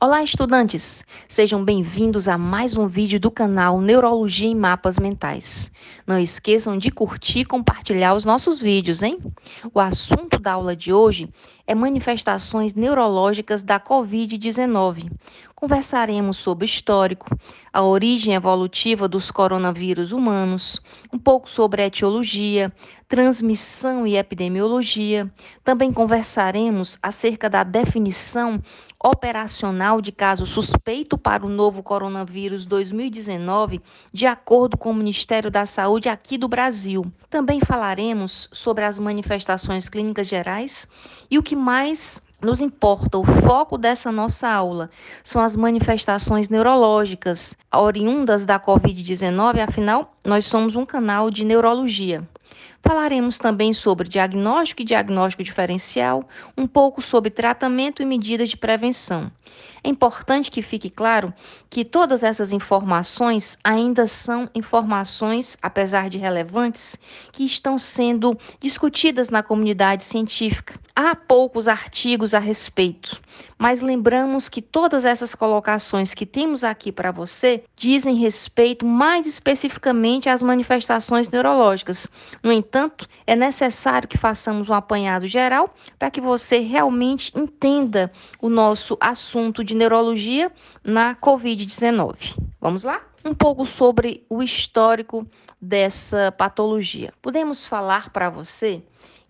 Olá, estudantes! Sejam bem-vindos a mais um vídeo do canal Neurologia em Mapas Mentais. Não esqueçam de curtir e compartilhar os nossos vídeos, hein? O assunto da aula de hoje é manifestações neurológicas da Covid-19. Conversaremos sobre o histórico, a origem evolutiva dos coronavírus humanos, um pouco sobre a etiologia, transmissão e epidemiologia. Também conversaremos acerca da definição operacional de caso suspeito para o novo coronavírus 2019, de acordo com o Ministério da Saúde aqui do Brasil. Também falaremos sobre as manifestações clínicas gerais e o que mais nos importa, o foco dessa nossa aula são as manifestações neurológicas oriundas da Covid-19, afinal, nós somos um canal de neurologia. Falaremos também sobre diagnóstico e diagnóstico diferencial, um pouco sobre tratamento e medidas de prevenção. É importante que fique claro que todas essas informações ainda são informações, apesar de relevantes, que estão sendo discutidas na comunidade científica. Há poucos artigos a respeito, mas lembramos que todas essas colocações que temos aqui para você dizem respeito mais especificamente às manifestações neurológicas. No entanto, Portanto, é necessário que façamos um apanhado geral para que você realmente entenda o nosso assunto de neurologia na Covid-19. Vamos lá? Um pouco sobre o histórico dessa patologia. Podemos falar para você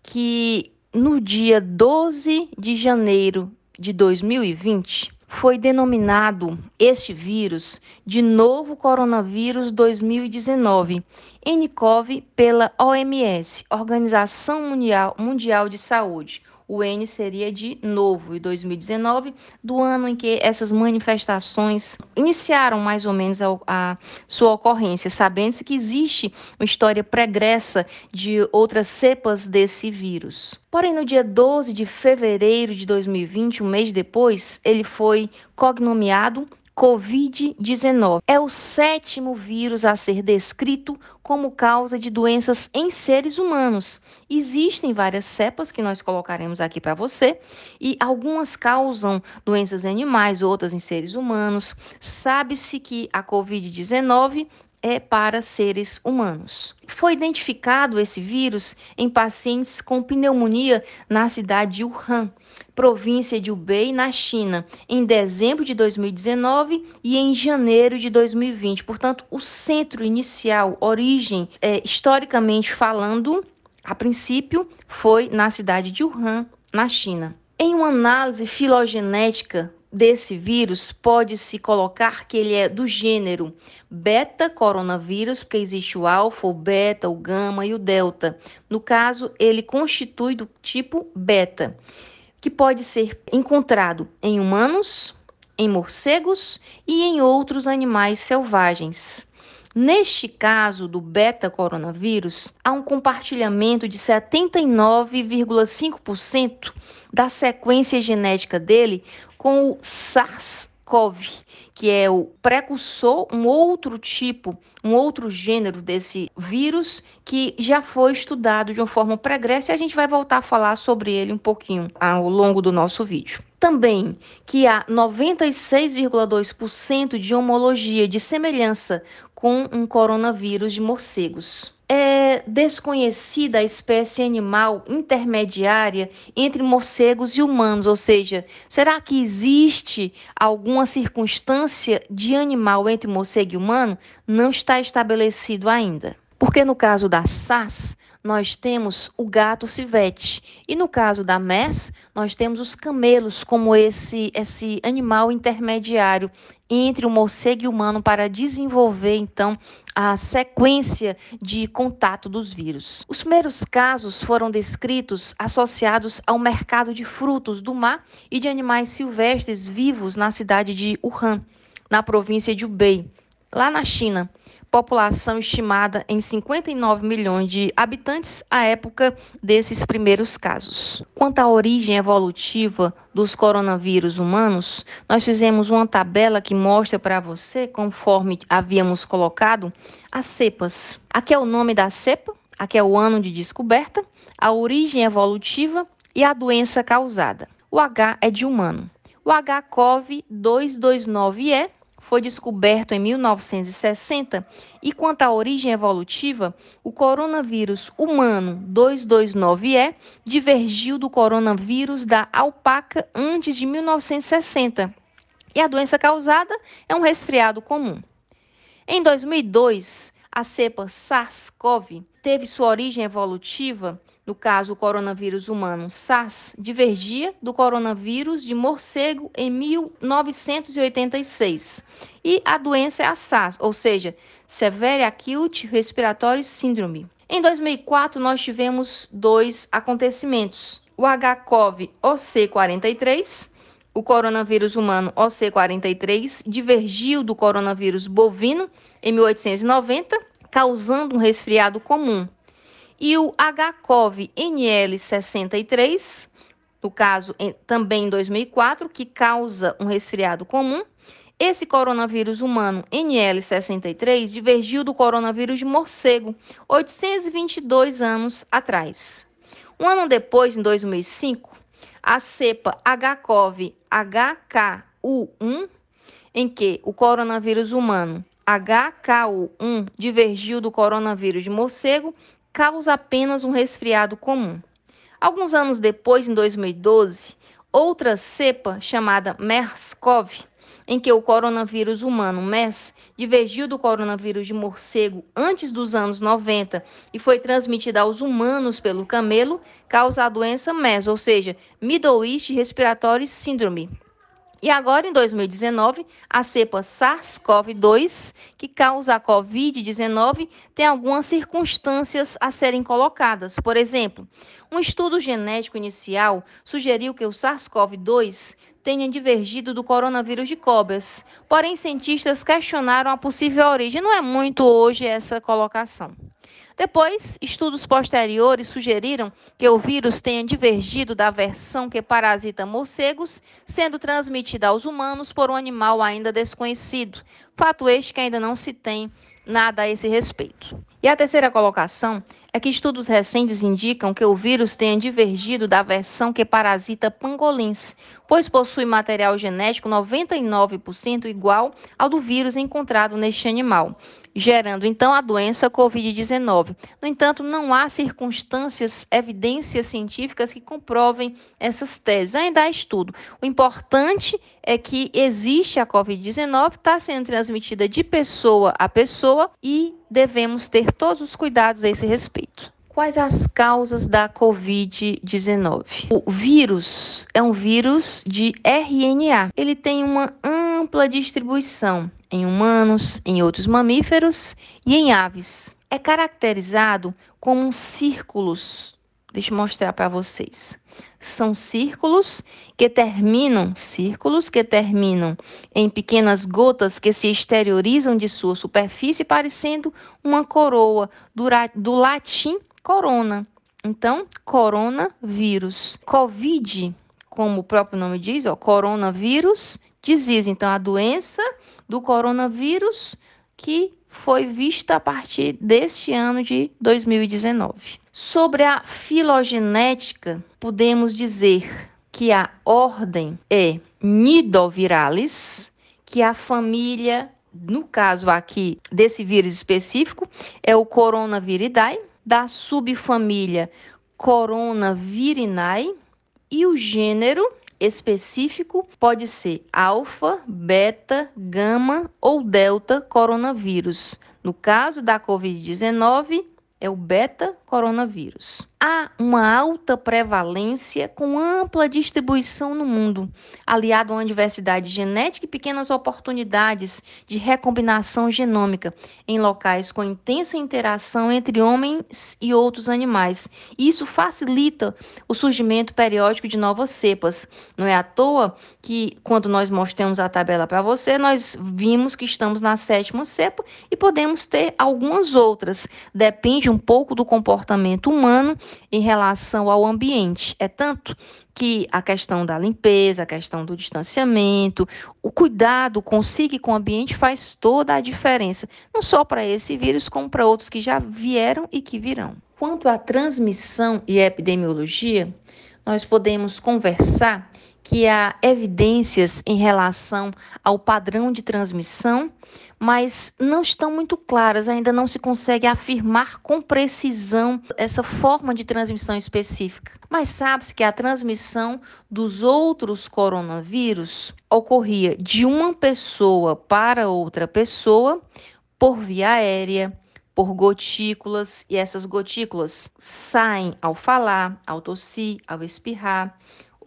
que no dia 12 de janeiro de 2020, foi denominado este vírus de novo coronavírus 2019, nCoV pela OMS, Organização Mundial, Mundial de Saúde, o N seria de novo, e 2019, do ano em que essas manifestações iniciaram mais ou menos a, a sua ocorrência, sabendo-se que existe uma história pregressa de outras cepas desse vírus. Porém, no dia 12 de fevereiro de 2020, um mês depois, ele foi cognomeado Covid-19. É o sétimo vírus a ser descrito como causa de doenças em seres humanos. Existem várias cepas que nós colocaremos aqui para você e algumas causam doenças em animais, outras em seres humanos. Sabe-se que a Covid-19 é para seres humanos. Foi identificado esse vírus em pacientes com pneumonia na cidade de Wuhan, província de Hubei, na China, em dezembro de 2019 e em janeiro de 2020. Portanto, o centro inicial, origem, é, historicamente falando, a princípio, foi na cidade de Wuhan, na China. Em uma análise filogenética desse vírus pode-se colocar que ele é do gênero beta coronavírus, porque existe o alfa, o beta, o gama e o delta. No caso, ele constitui do tipo beta, que pode ser encontrado em humanos, em morcegos e em outros animais selvagens. Neste caso do beta coronavírus, há um compartilhamento de 79,5% da sequência genética dele com o SARS CoV, que é o precursor, um outro tipo, um outro gênero desse vírus que já foi estudado de uma forma pregressa e a gente vai voltar a falar sobre ele um pouquinho ao longo do nosso vídeo. Também que há 96,2% de homologia de semelhança com um coronavírus de morcegos. É desconhecida a espécie animal intermediária entre morcegos e humanos, ou seja, será que existe alguma circunstância de animal entre morcego e humano? Não está estabelecido ainda. Porque no caso da SAS, nós temos o gato civete. E no caso da MES, nós temos os camelos como esse, esse animal intermediário entre o morcego e o humano para desenvolver, então, a sequência de contato dos vírus. Os primeiros casos foram descritos associados ao mercado de frutos do mar e de animais silvestres vivos na cidade de Wuhan, na província de Hubei, lá na China população estimada em 59 milhões de habitantes à época desses primeiros casos. Quanto à origem evolutiva dos coronavírus humanos, nós fizemos uma tabela que mostra para você, conforme havíamos colocado, as cepas. Aqui é o nome da cepa, aqui é o ano de descoberta, a origem evolutiva e a doença causada. O H é de humano. O HCOV 229E foi descoberto em 1960 e quanto à origem evolutiva, o coronavírus humano 229E divergiu do coronavírus da alpaca antes de 1960 e a doença causada é um resfriado comum. Em 2002, a cepa SARS-CoV teve sua origem evolutiva no caso o coronavírus humano SARS, divergia do coronavírus de morcego em 1986. E a doença é a SARS, ou seja, Severe Acute Respiratory Syndrome. Em 2004, nós tivemos dois acontecimentos: o HCoV-OC43. O coronavírus humano OC43 divergiu do coronavírus bovino em 1890, causando um resfriado comum e o HCOV NL63, no caso em, também em 2004, que causa um resfriado comum. Esse coronavírus humano NL63 divergiu do coronavírus de morcego 822 anos atrás. Um ano depois, em 2005, a cepa HCoV HKU1, em que o coronavírus humano HKU1 divergiu do coronavírus de morcego, causa apenas um resfriado comum. Alguns anos depois, em 2012, outra cepa chamada MERS-CoV, em que o coronavírus humano MERS divergiu do coronavírus de morcego antes dos anos 90 e foi transmitida aos humanos pelo camelo, causa a doença MERS, ou seja, Middle East Respiratory Syndrome. E agora, em 2019, a cepa SARS-CoV-2, que causa a Covid-19, tem algumas circunstâncias a serem colocadas. Por exemplo, um estudo genético inicial sugeriu que o SARS-CoV-2 tenha divergido do coronavírus de cobras, porém cientistas questionaram a possível origem. Não é muito hoje essa colocação. Depois, estudos posteriores sugeriram que o vírus tenha divergido da versão que parasita morcegos, sendo transmitida aos humanos por um animal ainda desconhecido. Fato este que ainda não se tem nada a esse respeito. E a terceira colocação é que estudos recentes indicam que o vírus tenha divergido da versão que parasita pangolins, pois possui material genético 99% igual ao do vírus encontrado neste animal, gerando então a doença COVID-19. No entanto, não há circunstâncias, evidências científicas que comprovem essas teses. Ainda há estudo. O importante é que existe a COVID-19, está sendo transmitida de pessoa a pessoa e devemos ter todos os cuidados a esse respeito. Quais as causas da Covid-19? O vírus é um vírus de RNA. Ele tem uma ampla distribuição em humanos, em outros mamíferos e em aves. É caracterizado como círculos Deixa eu mostrar para vocês. São círculos que terminam, círculos que terminam em pequenas gotas que se exteriorizam de sua superfície, parecendo uma coroa, do, do latim corona. Então, coronavírus. Covid, como o próprio nome diz, ó, coronavírus, disease. Então, a doença do coronavírus que foi vista a partir deste ano de 2019. Sobre a filogenética, podemos dizer que a ordem é Nidoviralis, que a família, no caso aqui desse vírus específico, é o Coronaviridae, da subfamília Coronavirinae, e o gênero específico pode ser alfa, beta, gama ou delta coronavírus. No caso da COVID-19, é o beta coronavírus. Há uma alta prevalência com ampla distribuição no mundo, aliado a uma diversidade genética e pequenas oportunidades de recombinação genômica em locais com intensa interação entre homens e outros animais. Isso facilita o surgimento periódico de novas cepas. Não é à toa que, quando nós mostramos a tabela para você, nós vimos que estamos na sétima cepa e podemos ter algumas outras. Depende um pouco do comportamento comportamento humano em relação ao ambiente. É tanto que a questão da limpeza, a questão do distanciamento, o cuidado consigo e com o ambiente faz toda a diferença, não só para esse vírus, como para outros que já vieram e que virão. Quanto à transmissão e epidemiologia, nós podemos conversar que há evidências em relação ao padrão de transmissão, mas não estão muito claras, ainda não se consegue afirmar com precisão essa forma de transmissão específica. Mas sabe-se que a transmissão dos outros coronavírus ocorria de uma pessoa para outra pessoa por via aérea por gotículas e essas gotículas saem ao falar, ao tossir, ao espirrar,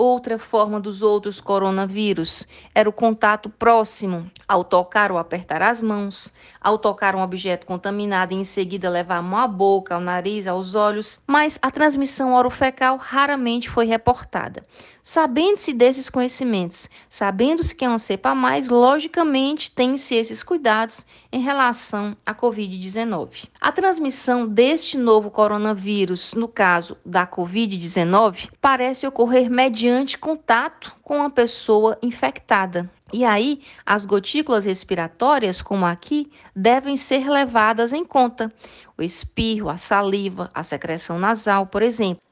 Outra forma dos outros coronavírus era o contato próximo, ao tocar ou apertar as mãos, ao tocar um objeto contaminado e em seguida levar a mão à boca, ao nariz, aos olhos, mas a transmissão orofecal raramente foi reportada. Sabendo-se desses conhecimentos, sabendo-se que é uma cepa mais, logicamente tem-se esses cuidados em relação à Covid-19. A transmissão deste novo coronavírus, no caso da Covid-19, parece ocorrer mediante mediante contato com a pessoa infectada. E aí, as gotículas respiratórias, como aqui, devem ser levadas em conta. O espirro, a saliva, a secreção nasal, por exemplo.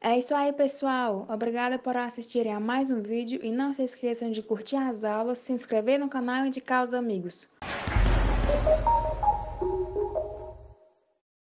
É isso aí, pessoal. Obrigada por assistirem a mais um vídeo e não se esqueçam de curtir as aulas, se inscrever no canal e indicar os amigos.